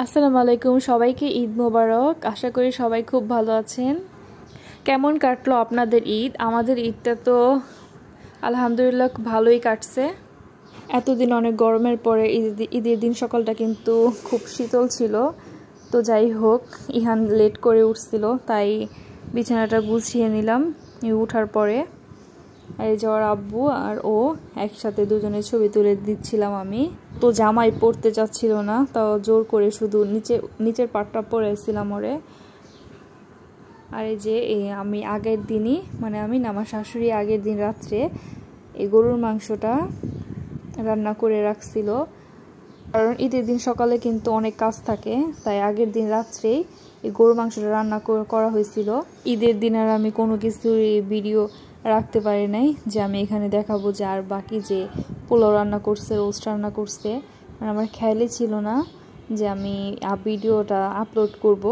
আসসালামু আলাইকুম সবাইকে ঈদ মোবারক আশা করি সবাই খুব ভালো আছেন কেমন কাটলো আপনাদের ঈদ আমাদের ঈদটা তো আলহামদুলিল্লাহ ভালোই কাটছে এতদিন অনেক গরমের পরে ঈদের দিন সকালটা কিন্তু খুব শীতল ছিল তো যাই হোক ইহান লেট করে উঠছিল তাই বিছানাটা গুছিয়ে নিলাম উঠার পরে আর এই যে আব্বু আর ও একসাথে দুজনের ছবি তুলে দিচ্ছিলাম আমি তো জামাই পরতে চাচ্ছিল না তাও জোর করে শুধু নিচে নিচের পাটটা পরেছিলাম ওরে আর এই যে আমি আগের দিনই মানে আমি না আমার শাশুড়ি আগের দিন রাত্রে এই গরুর মাংসটা রান্না করে রাখছিল কারণ ঈদের দিন সকালে কিন্তু অনেক কাজ থাকে তাই আগের দিন রাত্রেই এই গরু মাংসটা রান্না করা হয়েছিল ঈদের দিন আর আমি কোনো কিছু ভিডিও রাখতে পারি নাই যে আমি এখানে দেখাবো যে আর বাকি যে পোলাও রান্না করছে রোস্ট রান্না করছে মানে আমার খেয়ালই ছিল না যে আমি ভিডিওটা আপলোড করব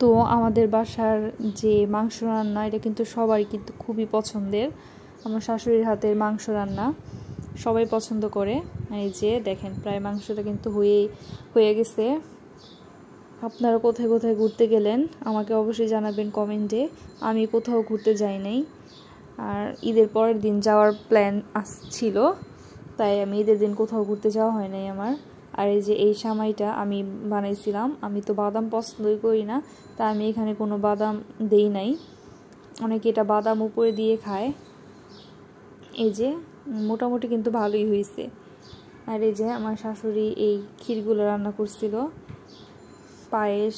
তো আমাদের বাসার যে মাংস রান্না এটা কিন্তু সবারই কিন্তু খুবই পছন্দের আমার শাশুড়ির হাতের মাংস রান্না সবাই পছন্দ করে এই যে দেখেন প্রায় মাংসটা কিন্তু হয়ে হয়ে গেছে আপনারা কোথায় কোথায় ঘুরতে গেলেন আমাকে অবশ্যই জানাবেন কমেন্টে আমি কোথাও ঘুরতে যাই নাই আর ঈদের পরের দিন যাওয়ার প্ল্যান ছিল তাই আমি ঈদের দিন কোথাও ঘুরতে যাওয়া হয় নাই আমার আর এই যে এই সামাইটা আমি বানাইছিলাম আমি তো বাদাম পছন্দই করি না তা আমি এখানে কোনো বাদাম দেই নাই অনেকে এটা বাদাম উপরে দিয়ে খায় এই যে মোটামুটি কিন্তু ভালোই হয়েছে আর এই যে আমার শাশুড়ি এই ক্ষীরগুলো রান্না করছিল পায়েস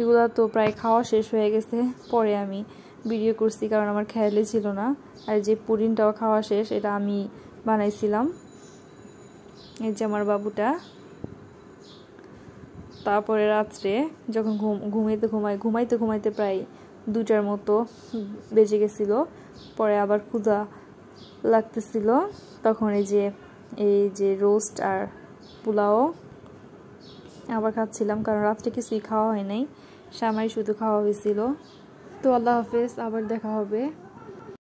এগুলো তো প্রায় খাওয়া শেষ হয়ে গেছে পরে আমি ভিডিও করছি কারণ আমার খেয়ালে ছিল না আর যে পুডিনটাও খাওয়া শেষ এটা আমি বানাইছিলাম এই যে আমার বাবুটা তারপরে রাত্রে যখন ঘুম ঘুমাইতে ঘুমাই ঘুমাইতে ঘুমাইতে প্রায় দুটার মতো বেজে গেছিলো পরে আবার ক্ষুধা লাগতেছিল তখন এই যে এই যে রোস্ট আর পোলাও আবার খাচ্ছিলাম কারণ রাত্রে কিছুই খাওয়া হয় নাই সামাই শুধু খাওয়া হয়েছিল তো আল্লাহ হাফেজ আবার দেখা হবে